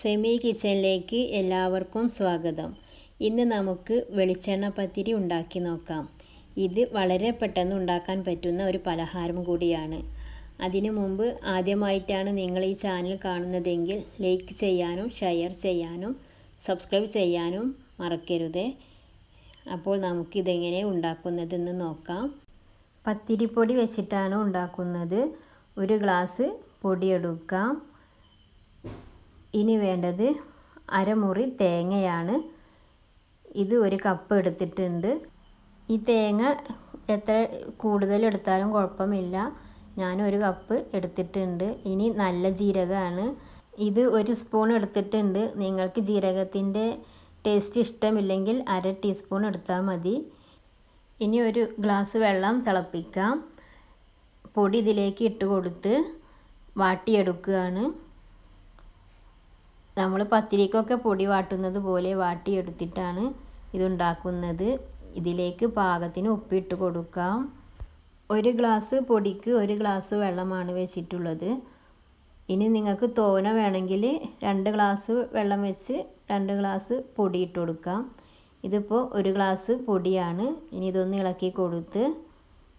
semi കിച്ചണിലേക്ക് എല്ലാവർക്കും സ്വാഗതം ഇന്ന് നമുക്ക് വെളിച്ചെണ്ണ പത്തിരി ഉണ്ടാക്കി നോക്കാം ഇത് വളരെ പെട്ടെന്ന് ഉണ്ടാക്കാൻ പറ്റുന്ന ഒരു പലഹാരം കൂടിയാണ് അതിനു മുമ്പ് ആദ്യമായിട്ടാണ് നിങ്ങൾ ഈ ചാനൽ കാണുന്നതെങ്കിൽ ലൈക്ക് ചെയ്യാനും ഷെയർ ചെയ്യാനും സബ്സ്ക്രൈബ് ചെയ്യാനും മറക്കരുത് അപ്പോൾ നമുക്കിതെങ്ങനെ ഉണ്ടാക്കുന്നതെന്ന് നോക്കാം പത്തിരിപ്പൊടി വെച്ചിട്ടാണ് ഉണ്ടാക്കുന്നത് ഒരു ഗ്ലാസ് പൊടിയെടുക്കാം ഇനി വേണ്ടത് അരമുറി തേങ്ങയാണ് ഇത് ഒരു കപ്പ് എടുത്തിട്ടുണ്ട് ഈ തേങ്ങ എത്ര കൂടുതൽ എടുത്താലും കുഴപ്പമില്ല ഞാൻ ഒരു കപ്പ് എടുത്തിട്ടുണ്ട് ഇനി നല്ല ജീരകമാണ് ഇത് ഒരു സ്പൂൺ എടുത്തിട്ടുണ്ട് നിങ്ങൾക്ക് ജീരകത്തിൻ്റെ ടേസ്റ്റ് ഇഷ്ടമില്ലെങ്കിൽ അര ടീസ്പൂൺ എടുത്താൽ മതി ഇനി ഒരു ഗ്ലാസ് വെള്ളം തിളപ്പിക്കാം പൊടി ഇതിലേക്ക് ഇട്ട് കൊടുത്ത് വാട്ടിയെടുക്കുകയാണ് നമ്മൾ പത്തിരിക്കൊക്കെ പൊടി വാട്ടുന്നത് പോലെ വാട്ടിയെടുത്തിട്ടാണ് ഇതുണ്ടാക്കുന്നത് ഇതിലേക്ക് പാകത്തിന് ഉപ്പിട്ട് കൊടുക്കാം ഒരു ഗ്ലാസ് പൊടിക്ക് ഒരു ഗ്ലാസ് വെള്ളമാണ് വെച്ചിട്ടുള്ളത് ഇനി നിങ്ങൾക്ക് തോന വേണമെങ്കിൽ രണ്ട് ഗ്ലാസ് വെള്ളം വെച്ച് രണ്ട് ഗ്ലാസ് പൊടി ഇട്ട് കൊടുക്കാം ഇതിപ്പോൾ ഒരു ഗ്ലാസ് പൊടിയാണ് ഇനി ഇതൊന്ന് ഇളക്കി കൊടുത്ത്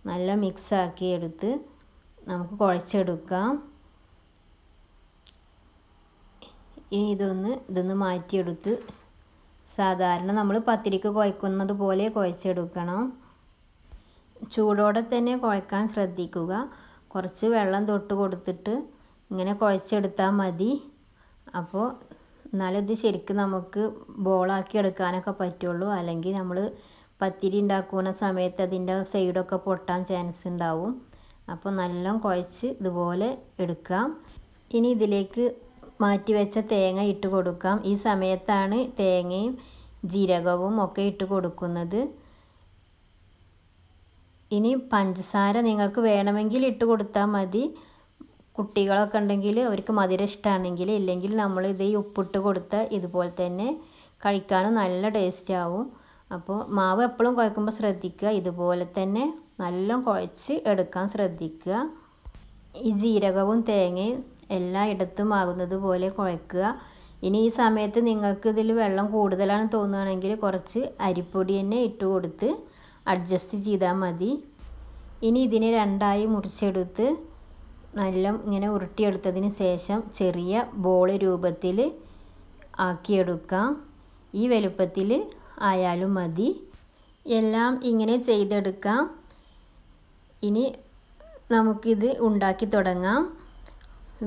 നല്ല മിക്സാക്കി എടുത്ത് നമുക്ക് കുഴച്ചെടുക്കാം ഇനി ഇതൊന്ന് ഇതൊന്ന് മാറ്റിയെടുത്ത് സാധാരണ നമ്മൾ പത്തിരിക്ക് കുഴക്കുന്നത് പോലെ കുഴച്ചെടുക്കണം ചൂടോടെ തന്നെ കുഴക്കാൻ ശ്രദ്ധിക്കുക കുറച്ച് വെള്ളം തൊട്ട് കൊടുത്തിട്ട് ഇങ്ങനെ കുഴച്ചെടുത്താൽ മതി അപ്പോൾ എന്നാലിത് ശരിക്കും നമുക്ക് ബോളാക്കി എടുക്കാനൊക്കെ പറ്റുള്ളൂ അല്ലെങ്കിൽ നമ്മൾ പത്തിരി ഉണ്ടാക്കുന്ന സമയത്ത് അതിൻ്റെ സൈഡൊക്കെ പൊട്ടാൻ ചാൻസ് ഉണ്ടാവും അപ്പോൾ നല്ലോണം കുഴച്ച് ഇതുപോലെ എടുക്കാം ഇനി ഇതിലേക്ക് മാറ്റിവെച്ച തേങ്ങ ഇട്ട് കൊടുക്കാം ഈ സമയത്താണ് തേങ്ങയും ജീരകവും ഒക്കെ ഇട്ട് കൊടുക്കുന്നത് ഇനി പഞ്ചസാര നിങ്ങൾക്ക് വേണമെങ്കിൽ ഇട്ട് കൊടുത്താൽ മതി കുട്ടികളൊക്കെ ഉണ്ടെങ്കിൽ അവർക്ക് മധുരം ഇഷ്ടമാണെങ്കിൽ ഇല്ലെങ്കിൽ നമ്മൾ ഇത് ഈ ഉപ്പിട്ട് കൊടുത്ത ഇതുപോലെ തന്നെ കഴിക്കാനും നല്ല ടേസ്റ്റ് ആവും അപ്പോൾ മാവ് എപ്പോഴും കുഴക്കുമ്പോൾ ശ്രദ്ധിക്കുക ഇതുപോലെ തന്നെ നല്ല കുഴച്ച് എടുക്കാൻ ശ്രദ്ധിക്കുക ഈ ജീരകവും തേങ്ങയും എല്ലായിടത്തും ആകുന്നത് പോലെ കുഴക്കുക ഇനി ഈ സമയത്ത് നിങ്ങൾക്ക് ഇതിൽ വെള്ളം കൂടുതലാണ് തോന്നുകയാണെങ്കിൽ കുറച്ച് അരിപ്പൊടി തന്നെ ഇട്ട് കൊടുത്ത് അഡ്ജസ്റ്റ് ചെയ്താൽ മതി ഇനി ഇതിനെ രണ്ടായി മുറിച്ചെടുത്ത് നല്ല ഇങ്ങനെ ഉരുട്ടിയെടുത്തതിന് ശേഷം ചെറിയ ബോൾ രൂപത്തിൽ ആക്കിയെടുക്കാം ഈ വലുപ്പത്തിൽ ആയാലും മതി എല്ലാം ഇങ്ങനെ ചെയ്തെടുക്കാം ഇനി നമുക്കിത് ഉണ്ടാക്കി തുടങ്ങാം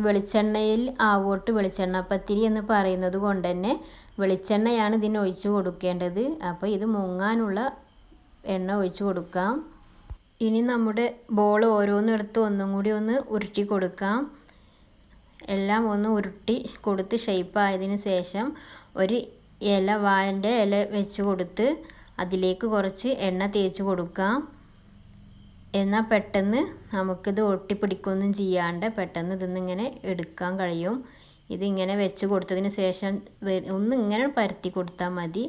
വെളിച്ചെണ്ണയിൽ ആവോട്ട് വെളിച്ചെണ്ണ പത്തിരി എന്ന് പറയുന്നത് കൊണ്ട് തന്നെ വെളിച്ചെണ്ണയാണ് ഇതിന് ഒഴിച്ച് കൊടുക്കേണ്ടത് അപ്പോൾ ഇത് മുങ്ങാനുള്ള എണ്ണ ഒഴിച്ച് കൊടുക്കാം ഇനി നമ്മുടെ ബോൾ ഓരോന്നെടുത്ത് ഒന്നും കൂടി ഒന്ന് ഉരുട്ടി കൊടുക്കാം എല്ലാം ഒന്ന് ഉരുട്ടി കൊടുത്ത് ഷേപ്പായതിന് ശേഷം ഒരു ഇല വാഴൻ്റെ ഇല വെച്ച് കൊടുത്ത് അതിലേക്ക് കുറച്ച് എണ്ണ തേച്ച് കൊടുക്കാം എന്നാൽ പെട്ടെന്ന് നമുക്കിത് ഒട്ടിപ്പിടിക്കൊന്നും ചെയ്യാണ്ട് പെട്ടെന്ന് ഇതിന്ന് ഇങ്ങനെ എടുക്കാൻ കഴിയും ഇതിങ്ങനെ വെച്ച് കൊടുത്തതിന് ശേഷം ഒന്ന് ഇങ്ങനെ പരത്തി കൊടുത്താൽ മതി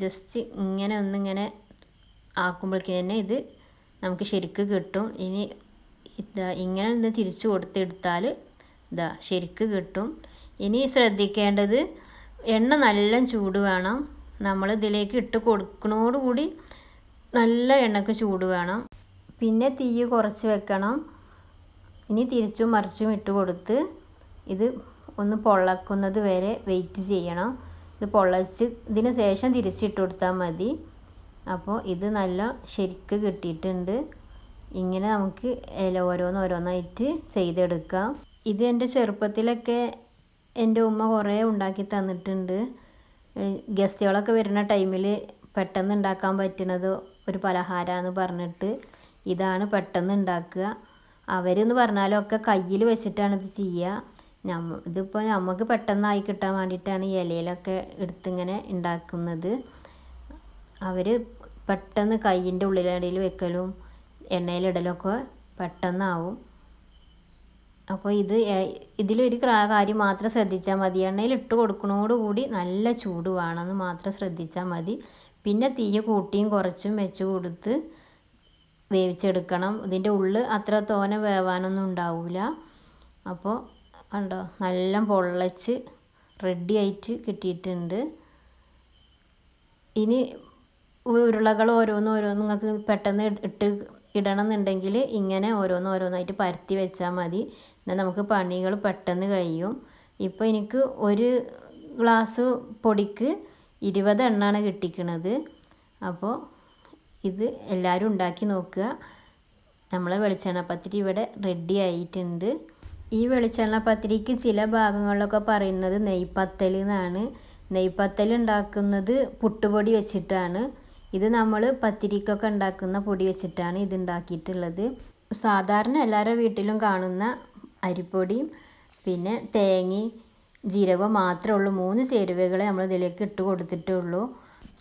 ജസ്റ്റ് ഇങ്ങനെ ഒന്നിങ്ങനെ ആക്കുമ്പോഴേക്ക് തന്നെ ഇത് നമുക്ക് ശരിക്ക് കിട്ടും ഇനി ഇതാ ഇങ്ങനെ ഒന്ന് തിരിച്ചു കൊടുത്തെടുത്താൽ ഇതാ ശരിക്ക് കിട്ടും ഇനി ശ്രദ്ധിക്കേണ്ടത് എണ്ണ നല്ല ചൂട് വേണം നമ്മൾ ഇതിലേക്ക് ഇട്ട് കൊടുക്കണോടുകൂടി നല്ല എണ്ണക്ക് ചൂട് വേണം പിന്നെ തീ കുറച്ച് വെക്കണം ഇനി തിരിച്ചും മറിച്ചും ഇട്ട് കൊടുത്ത് ഇത് ഒന്ന് പൊള്ളക്കുന്നത് വരെ വെയിറ്റ് ചെയ്യണം ഇത് പൊള്ളച്ച് ഇതിന് ശേഷം തിരിച്ചിട്ട് കൊടുത്താൽ മതി അപ്പോൾ ഇത് നല്ല ശരിക്ക് കിട്ടിയിട്ടുണ്ട് ഇങ്ങനെ നമുക്ക് ഇല ഓരോന്ന് ഓരോന്നായിട്ട് ചെയ്തെടുക്കാം ഇത് എൻ്റെ ചെറുപ്പത്തിലൊക്കെ എൻ്റെ ഉമ്മ കുറേ ഉണ്ടാക്കി തന്നിട്ടുണ്ട് ഗസ്റ്റുകളൊക്കെ വരുന്ന ടൈമിൽ പെട്ടെന്ന് ഉണ്ടാക്കാൻ പറ്റുന്നത് ഒരു പലഹാരമെന്ന് പറഞ്ഞിട്ട് ഇതാണ് പെട്ടെന്ന് ഉണ്ടാക്കുക അവരെന്ന് പറഞ്ഞാലും ഒക്കെ കയ്യിൽ വെച്ചിട്ടാണ് ഇത് ചെയ്യുക നമ്മ ഇതിപ്പോൾ നമുക്ക് പെട്ടെന്നായി കിട്ടാൻ വേണ്ടിയിട്ടാണ് ഈ ഇലയിലൊക്കെ എടുത്തിങ്ങനെ ഉണ്ടാക്കുന്നത് അവർ പെട്ടെന്ന് കയ്യിൻ്റെ ഉള്ളിലടിയിൽ വെക്കലും എണ്ണയിലിടലൊക്കെ പെട്ടെന്നാവും അപ്പോൾ ഇത് ഇതിലൊരു കാര്യം മാത്രം ശ്രദ്ധിച്ചാൽ മതി എണ്ണയിൽ ഇട്ട് കൊടുക്കണോടുകൂടി നല്ല ചൂട് വേണമെന്ന് മാത്രം ശ്രദ്ധിച്ചാൽ മതി പിന്നെ തീയ കൂട്ടിയും കുറച്ചും വെച്ച് കൊടുത്ത് വേവിച്ചെടുക്കണം ഇതിൻ്റെ ഉള്ളിൽ അത്ര തോന വേവാനൊന്നും ഉണ്ടാവില്ല അപ്പോൾ കണ്ടോ നല്ല പൊള്ളച്ച് റെഡി ആയിട്ട് കിട്ടിയിട്ടുണ്ട് ഇനി ഉരുളകൾ ഓരോന്ന് ഓരോന്ന് നിങ്ങൾക്ക് പെട്ടെന്ന് ഇട്ട് ഇടണം എന്നുണ്ടെങ്കിൽ ഇങ്ങനെ ഓരോന്ന് ഓരോന്നായിട്ട് പരത്തി വെച്ചാൽ മതി എന്നാൽ നമുക്ക് പണികൾ പെട്ടെന്ന് കഴിയും ഇപ്പോൾ എനിക്ക് ഒരു ഗ്ലാസ് പൊടിക്ക് ഇരുപത് എണ്ണമാണ് കിട്ടിക്കണത് അപ്പോൾ ഇത് എല്ലാവരും ഉണ്ടാക്കി നോക്കുക നമ്മളെ വെളിച്ചെണ്ണ പത്തിരി ഇവിടെ റെഡി ആയിട്ടുണ്ട് ഈ വെളിച്ചെണ്ണ പത്തിരിക്ക് ചില ഭാഗങ്ങളിലൊക്കെ പറയുന്നത് നെയ്പത്തൽ എന്നാണ് നെയ്പത്തൽ ഉണ്ടാക്കുന്നത് പുട്ടുപൊടി വെച്ചിട്ടാണ് ഇത് നമ്മൾ പത്തിരിക്കൊക്കെ ഉണ്ടാക്കുന്ന പൊടി വെച്ചിട്ടാണ് ഇത് ഉണ്ടാക്കിയിട്ടുള്ളത് സാധാരണ എല്ലാവരുടെ വീട്ടിലും കാണുന്ന അരിപ്പൊടിയും പിന്നെ തേങ്ങ ജീരകവും മാത്രമേ ഉള്ളൂ മൂന്ന് ചേരുവകളെ നമ്മൾ ഇതിലേക്ക് ഇട്ട് കൊടുത്തിട്ടുള്ളൂ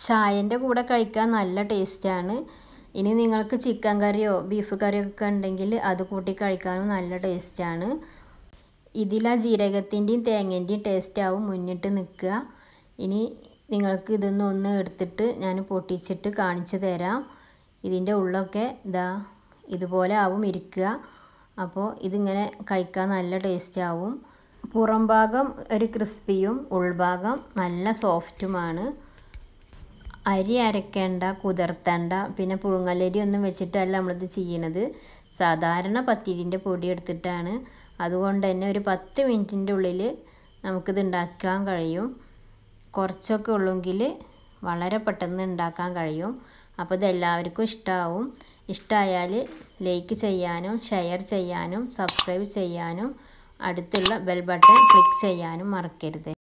ചായൻ്റെ കൂടെ കഴിക്കാൻ നല്ല ടേസ്റ്റാണ് ഇനി നിങ്ങൾക്ക് ചിക്കൻ കറിയോ ബീഫ് കറിയോ ഒക്കെ ഉണ്ടെങ്കിൽ അത് കൂട്ടി കഴിക്കാനും നല്ല ടേസ്റ്റാണ് ഇതിലാ ജീരകത്തിൻ്റെയും തേങ്ങേൻ്റെയും ടേസ്റ്റാവും മുന്നിട്ട് നിൽക്കുക ഇനി നിങ്ങൾക്ക് ഇതൊന്നും ഒന്ന് എടുത്തിട്ട് ഞാൻ പൊട്ടിച്ചിട്ട് കാണിച്ചു തരാം ഇതിൻ്റെ ഉള്ളൊക്കെ ഇതാ ഇതുപോലെ ആവും ഇരിക്കുക അപ്പോൾ ഇതിങ്ങനെ കഴിക്കാൻ നല്ല ടേസ്റ്റ് ആവും പുറംഭാഗം ഒരു ക്രിസ്പിയും ഉൾഭാഗം നല്ല സോഫ്റ്റുമാണ് അരി അരക്കേണ്ട കുതിർത്തേണ്ട പിന്നെ പുഴുങ്ങലരി ഒന്നും വെച്ചിട്ടല്ല നമ്മളിത് ചെയ്യണത് സാധാരണ പത്തിരിൻ്റെ പൊടി എടുത്തിട്ടാണ് അതുകൊണ്ട് തന്നെ ഒരു പത്ത് മിനിറ്റിൻ്റെ ഉള്ളിൽ നമുക്കിത് ഉണ്ടാക്കാൻ കഴിയും കുറച്ചൊക്കെ ഉള്ളെങ്കിൽ വളരെ പെട്ടെന്ന് ഉണ്ടാക്കാൻ കഴിയും അപ്പോൾ ഇതെല്ലാവർക്കും ഇഷ്ടമാവും ഇഷ്ടമായാൽ ലൈക്ക് ചെയ്യാനും ഷെയർ ചെയ്യാനും സബ്സ്ക്രൈബ് ചെയ്യാനും അടുത്തുള്ള ബെൽ ബട്ടൺ ക്ലിക്ക് ചെയ്യാനും മറക്കരുത്